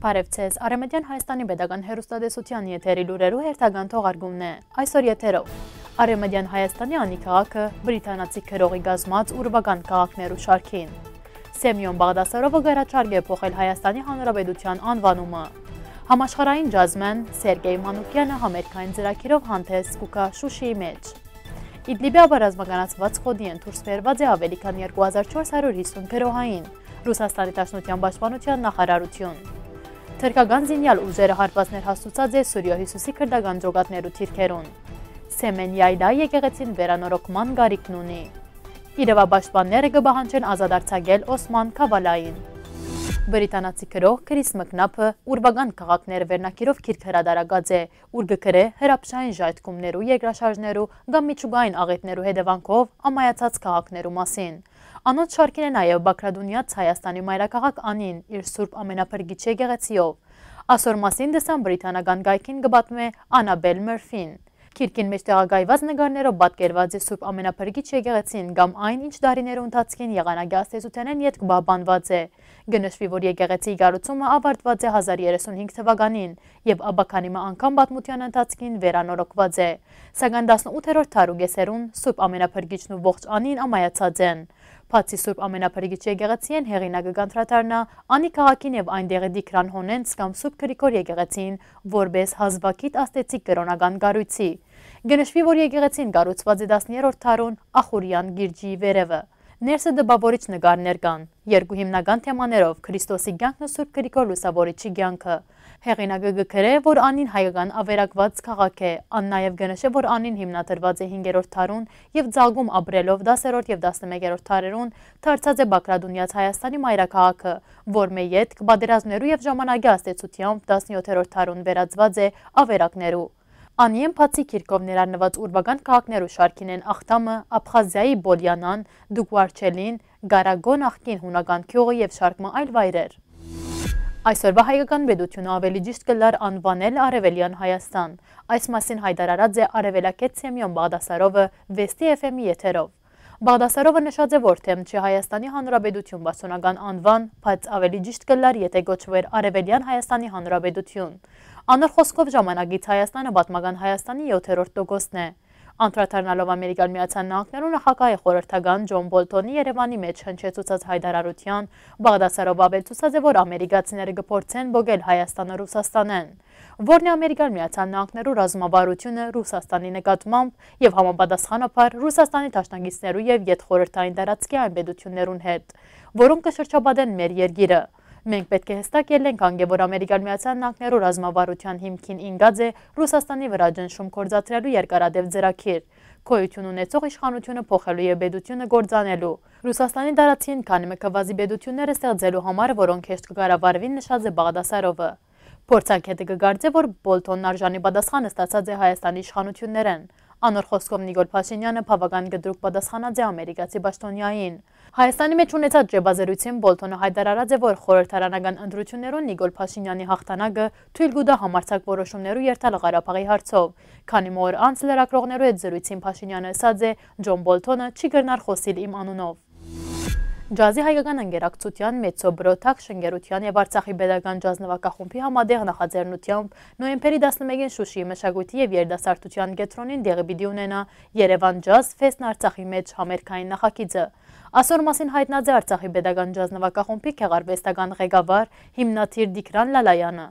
Բարև ցեզ։ Արեմեդյան Հայաստանի Պետական Հերոստատեսության եթերի լուրերու հերթական թողարկումն է։ Այսօր եթերով Արեմեդյան Հայաստանի անի քաղաքը բրիտանացի քրողի գազմած ուրվական քաղաքներու շարքին։ Սեմյոն Բաղդասարովը գերաչարգ է փոխել Հայաստանի Հանրապետության անվանումը։ Համաշխարհային ջազմեն Սերգեյ Մանուկյանը համերգային ծրագիրով հանդես կուկա Շուշիի մեջ։ Իդլիբի ապարազմականացված խոդի ընդուրս վերված է ավելի քան 2450 գրոհային։ Ռուսաստանի Տաշնության Պաշտպանության նախարարություն։ Թրկական զինյալ ուժերը հարվածներ հասուցած է Սուրյո Հիսուսի քրդական ջոգատներու թիրքերուն։ Սեմենյայդա եկեղեցին վերանորոգման գարիքն ունի։ Իրավաբաշխտանները կբահանջեն ազադարձակել Օսման Քավալային։ Բրիտանացի գրող Քրիս Մկնապը ուրբական քաղաքներ վերնակիրով քիրք հրադարագած է, ուր գկրե հրապշային ժայթքումներու, երկրաշարժներու կամ միջուկային աղետներու հետևանքով ամայացած քաղաքներու մասին։ Անոց շարքին է նաև Բաքրադունյաց Հայաստանի մայրաքաղաք Անին իր Սուրբ Ամենափրկիչ եկեղեցիով։ Այսօր մասին դեսան բրիտանական գայքին գբատում է Անաբել Մերֆին։ Քիրկին մեջ տեղակայված նկարներով պատկերված է Սուրբ Ամենափրկիչ եկեղեցին կամ այն, ինչ դարիներու ընթացքին եղանակի աստեցության են յետք բաբանված է։ Գնշվի, որ եկեղեցի գառուցումը ավարտված է 1035 թվականին եւ Աբաքանիմը անգամ պատմության ընթացքին վերանորոգված է։ Սակայն 18-րդ թարու գեսերուն Սուրբ Ամենափրկիչն ու ողջ անին ամայացած են։ Բացի Սուրբ Ամենափրկիչ եկեղեցին հեղինակը կանտրատարնա անի քաղաքին եւ այնտեղի դիկրան հոնենց կամ Սուրբ Գրիգոր եկեղեցին, որբես հազվագիտ աստեցիկ կրոնական գառույցի։ Գնշվի, որ եկեղեցին կառուցված է 13-րդ դարուն Ախուրյան Գիրջի վերևը։ Ներսը դպավորիչ նկարներ կան, երկու հիմնական թեմաներով՝ Քրիստոսի կյանքն ու Սուրբ Գրիգոր լուսավորիչի կյանքը։ Հեղինակը գկրե, որ անին հայկական ավերակված քաղաք է, ան նաև գնշե, որ անին հիմնադրված է 5-րդ թարուն եւ ցաղում ապրելով 10-րդ եւ 11-րդ թարերուն դարձած է Բակրադունյաց Հայաստանի մայրաքաղաքը, որ մե յետք բادرազներու եւ ժամանակի աստեցությամբ 17-րդ թարուն վերածված է ավերակներու։ Անիեն փացի քիրկով ներառնված ուրբական քաղաքներու շարքին են Ախտամը, Աբխազիայի Բոլյանան, Դուգվարչելին, Գարագոն աղքին հունական քյուղը եւ շարքման այլ վայրեր։ Այսօրվա հայկական բեդությունը ավելի ճիշտ կլար անվանել Արևելյան Հայաստան։ Այս մասին հայտարարած է Արևելակետ Սեմյոն Բաղդասարովը Վեստի FM-ի եթերով։ Բաղդասարովը նշած է, որ թեմ չէ Հայաստանի Հանրապետություն բասոնական անվան, բայց ավելի ճիշտ կլար, եթե գոչվեր Արևելյան Հայաստանի Հանրապետություն։ Անոր խոսքով ժամանակից Հայաստանը պատմական Հայաստանի 7-րդ տոկոսն է։ Անդրադառնալով Ամերիկան Միացյալ Նահանգներու նախագահի խորհրդական Ջոն Բոլթոնի Երևանի մեջ հնչեցուցած հայտարարության Բաղդասարով ավել ցուցած է, որ ամերիկացիները կփորձեն բողել Հայաստանը Ռուսաստանեն, որն է Ամերիկան Միացյալ Նահանգներու ռազմավարությունը Ռուսաստանի նկատմամբ եւ համապատասխանաբար Ռուսաստանի դաշնակիցներու եւ յետխորհրդային տարածքի այն պետություններուն հետ, որոնք կշրջապատեն մեր երկիրը։ Մենք պետք է հստակ ելենք անգևոր Ամերիկան միացան նակներու ռազմավարության հիմքին ինգած է Հուսաստանի վրա ճնշում կործացրելու երկարադև ձրաքիր քոյություն ունեցող իշխանությունը փոխելու եւ բեդությունը գործանելու։ Ռուսաստանի դարացին քանի մկվազի բեդությունները ստեղծելու համար, որոնք հեշտ կկառավարվին նշած է Բաղդասարովը։ Փորձանքետը կգարձե, որ Բոլթոնն արժանի պատասխանը ստացած է Հայաստանի իշխանություններեն։ Անոր խոսքով Նիկոլ Փաշինյանը բավական գդրուկ պատասխանած է ամերիկացի Պաշտոնյային։ Հայաստանի մեջ ունեցած ջեբազերույցին Բոլթոնը հայտարարած է, որ խորհրդարանական ընտրություններում Նիկոլ Փաշինյանի հաղթանակը թույլ գուտա համարձակ որոշումներու երթալ Ղարաբաղի հարցով։ Քանի մօր անց լրագրողներու հետ զրույցին Փաշինյանը ասաց է. «Ջոն Բոլթոնը չի գրնար խոսիլ իմ անունով»։ Ջազի հայկական ընկերակցության Մեծոբրոթակ Շնգերության եւ Արցախի Պետական ջազ նվագախումբի համատեղ նախաձեռնությամբ նոյեմբերի 11-ին Շուշիի մշակույթի եւ երիտասարդության կենտրոնին դեղի պիտի ունենա Երևան ջազ ֆեստն Արցախի մեջ համերգային նախագիծը։ Այսօր մասին հայտնած է Արցախի Պետական ջազ նվագախումբի քեղարվեստական ղեկավար հիմնադիր Դիկրան Լալայանը։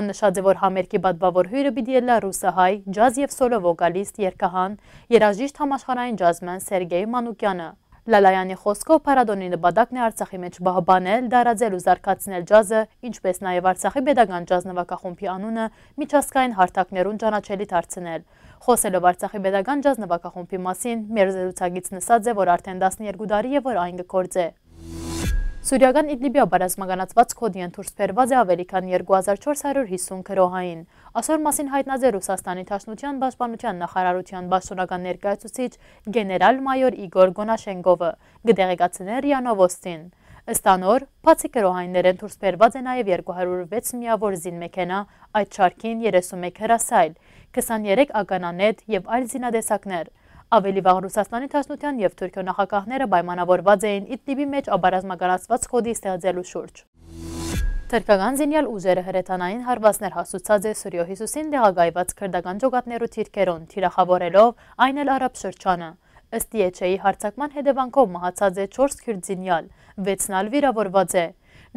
Աննշած է, որ համերգի բադբավոր հյուրը պիտի ելա ռուսահայ, ջազ եւ սոլո վոկալիստ, երգահան, երաժիշտ համաշխարհային ջազմեն Սերգեյ Մանուկյանը։ Լալայանի խոսքով Փարադոնի նպատակն է Արցախի մեջ բահբանել, դարաձել ու զարգացնել ջազը, ինչպես նաև Արցախի pedagogan ջազ նվագախումբի անունը միջազգային հարթակներուն ճանաչելի դարձնել։ Խոսելով Արցախի pedagogan ջազ նվագախումբի մասին, մեր զրուցակիցն ասաց է, որ արդեն 12 տարի է, որ այն գործ է։ Սուրյական իդլիբյա բարազմագանացված կոդի ընդուրսպերված է ավելի քան 2450 գրոհային։ Ասոր մասին հայտնած է Հուսաստանի թաշնության բաշպանության նախարարության բաշտոնական ներկայացուցիչ գեներալ մայոր իգոր գոնաշենգովը, գդեղեկացներ յանովոստին։ Ստանոր պացի կրոհայիններ ընդուրսպերված է նաև 206 միավոր զին մեկենա, այդ շարքին 31 հրասայլ, 23 ականանետ և այլ զինադեսակներ։ Ավելի վաղ Ռուսաստանի Թաշնության և Թուրքիո նախագահները պայմանավորված էին ԻՏԼԻԲ-ի մեջ աբարազմագարացված կոդի ստեղծելու շուրջ։ Թրկական զինյալ ուժերը հրետանային հարվածներ հասուցած է Սուրյո Հիսուսին դեղագայված քրդական ճոգատներու թիրքերոն, թիրախավորելով այն էլ արաբ շրջանը։ Ըստ ԵՉԵ-ի հարցակման հետևանքով մահացած է 4 քրդ զինյալ, 6-ն ալ վիրավորված է։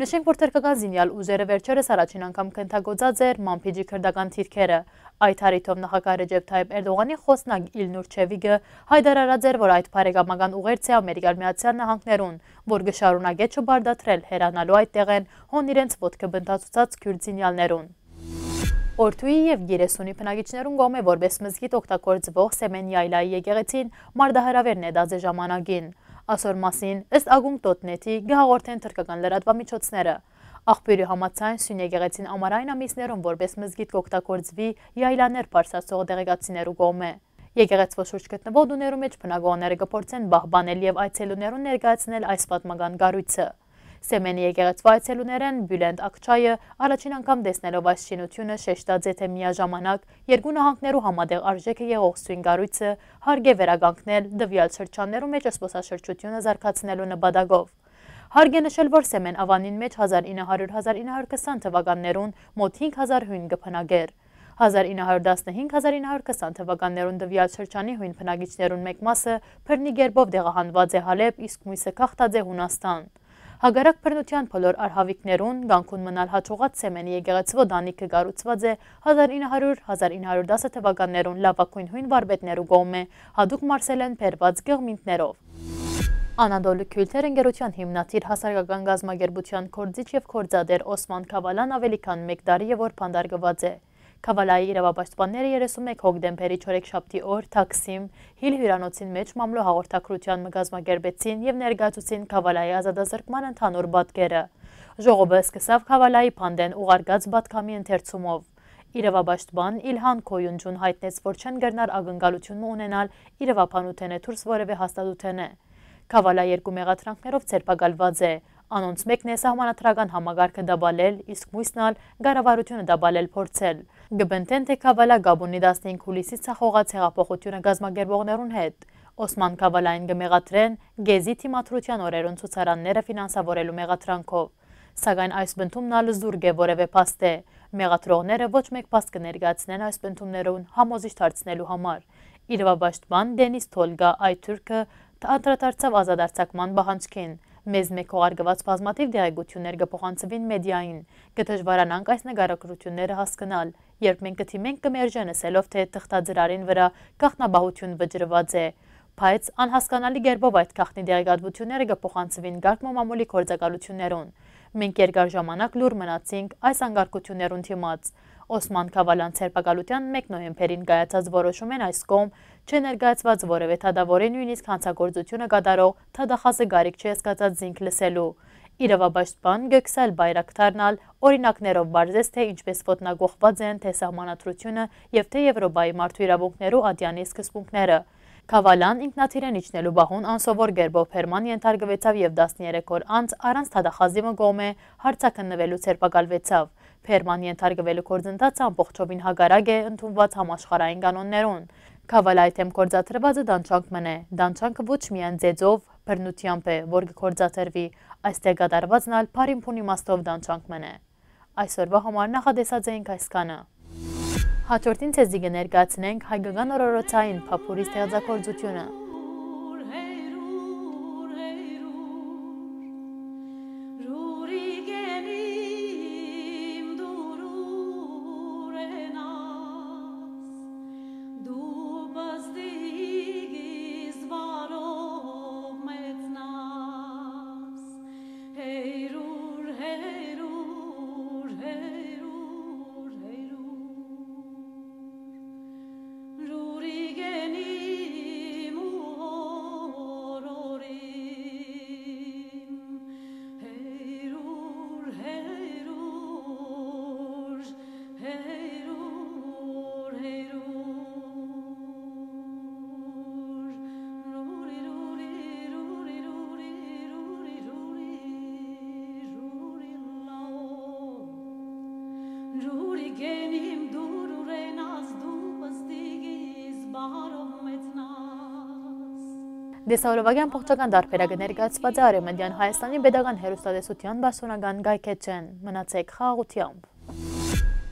Նշենք, որ թրկական զինյալ ուժերը վերջերս առաջին անգամ կենթագոծած էր Մամփիջի քրդական թիրքերը։ Այդ հարիթով նախագահ Ռեջեփ Թայիպ Էրդողանի խոսնակ Իլնուր Չևիգը հայտարարած էր, որ այդ բարեկամական ուղերձ է Ամերիկայի Միացյալ Նահանգներուն, որ գշարունակե չբարդատրել հերանալու այդ տեղեն հոն իրենց ոտքը բնտացուցած քյուրդ զինյալներուն։ Օրթուի եւ Գերեսունի բնակիչներուն գոմ է որպես մզգիտ օգտագործվող Սեմենյայլայի եկեղեցին մարդահրավերն է դաձե ժամանակին։ Այսօր մասին ըստ agum.net-ի գահորդեն թրկական լրատվամիջոցները։ Աղբյուրի համացան Սյունե գեղեցին ամարային ամիսներում որպես մզգիտ կօգտագործվի յայլաներ բարձրացող դեղեկացիներու կողմ է։ Եկեղեցվո շուրջ գտնվող դուներու մեջ բնակողները կփորձեն բահբանել եւ այցելուներուն ներկայացնել այս պատմական գառույցը։ Սեմենի եկեղեցու այցելուներեն Բյուլենտ Ակչայը առաջին անգամ տեսնելով այս շինությունը շեշտաց, եթե միաժամանակ երկու նահանգներու համատեղ արժեքը եղող սույն գարույցը հարկ է վերագանքնել դվյալ շրջաններու մեջ սպասաշրջությունը զարգացնելու նպատակով։ Հարգ է նշել, որ Սեմեն ավանին մեջ 1900-1920 թվականներուն մոտ 5000 հույն գպնագեր։ 1915-1920 թվականներուն դվյալ շրջանի հույն պնագիչներուն մեկ մասը պրնի գերբով դեղահանված է հալեպ, իսկ մույսը կաղթած է Հունաստան։ Հագարակ բրնության փոլոր արհավիքներուն գանքուն մնալ հաջողած սեմենի եկեղեցվո դանիքը գարուցված է 1900-1910 թվականներուն լավակույն հույն վարբետներու գոմ է, հադուկ մարսել են պերված գղմինտներով։ Անադոլի քյութեր ընկերության հիմնադիր հասարակական գազմագերբության կորձիչ եւ կորձադեր Օսման Քավալան ավելի քան 1 տարի եւ որ փանդարգված է։ Քավալայի իրավապաշտպանները 31 հոկտեմբերի 4-շաբթի օր Թաքսիմ Հիլ հյուրանոցին մեջ մամլո հաղորդակցության մգազմագերբեցին եւ ներկայացուցին Քավալայի ազատազրկման ընդհանուր բատկերը։ Ժողովը սկսավ Քավալայի փանդեն ուղարկած բատկամի ընթերցումով։ Իրավապաշտպան Իլհան Քոյունջուն հայտնեց, որ չեն գտնար ակնկալությունն ունենալ իրավապանութենե դուրս որևէ հաստատութենե։ Քավալա երկու մեղադրանքներով ցերպակալված է։ Անոնց մեկն է սահմանադրական համագարքը դաբալել, իսկ մույսն ալ գարավարությունը դաբալել փորձել։ Գբենտեն թե Քավալա Գաբոնի 15 հուլիսից ցախողած հեղափոխությունը գազմագերբողներուն հետ։ Օսման Քավալային գմեղատրեն գեզի թիմադրության օրերուն ցուցարանները ֆինանսավորելու մեղատրանքով։ Սակայն այս բնդումն ալ զուրկ է որևէ փաստե։ Մեղատրողները ոչ մեկ փաստ կներգացնեն այս բնդումներուն համոզիչ դարձնելու համար։ Իրավաբաշխման Դենիս Թոլգա Այթուրքը անդրադարձավ ազադարձակման բահանջքին։ Մեզ մեկ հողարգված բազմաթիվ դիայգություններ կփոխանցվին մեդիային, կդժվարանանք այս նկարագրությունները հասկանալ, երբ մենք կթիմենք կմերժեն ասելով, թե թղթաձրարին վրա կախնաբահություն վճռված է։ Բայց անհասկանալի գերբով այդ քախնի դիայգատվությունները կփոխանցվին գարկմ մամուլի գործակալություններուն։ Մենք երկար ժամանակ լուր մնացինք այս անկարգություններուն թիմած։ Օսման Քավալյան ցերպակալության 1 նոյեմբերին կայացած որոշում են այս կողմ Չէ ներկայացված որևէ թադավորի նույնիսկ հանցագործությունը կատարող թադախազը գարիք չի հասկացած զինք լսելու։ Իրավաբաշխտման գեքսալ բայրակթարնալ օրինակներով բարձես թե ինչպես ոտնագողված են թե սահմանադրությունը եւ թե Եվրոպայի մարդու իրավունքներու ադյանի սկզբունքները։ Քավալան ինքնաթիրեն իջնելու բահուն անսովոր գերբով Ֆերման ենթարկվեցավ եւ 13 օր անց առանց թադախազիմը գոմե հարցակննվելու ցերպակալվեցավ։ Ֆերման ենթարկվելու գործընթացը ամբողջովին հագարակ է ընդունված համաշխարհային կանոններուն։ Կավալ այդ եմ կործաթրվածը դանչանքմն է, դանչանքը ոչ միայն ձեծով, բրնությամբ է, որ կործաթրվի, այստեղ գադարվածն ալ պարիմպունի մաստով դանչանքմն է։ Այսօրվա համար նախադեսած էինք այսկանը։ Հաջորդին ձեզի կներկացնենք հայգական օրորոցային պապուրի ստեղծակործությունը։ Դեսաուրովագյան փողջական դարբերակը ներկայացված է Արևմտյան Հայաստանի Պետական Հերոստատեսության Բարսոնական գայքեչեն։ Մնացեք խաղաղությամբ։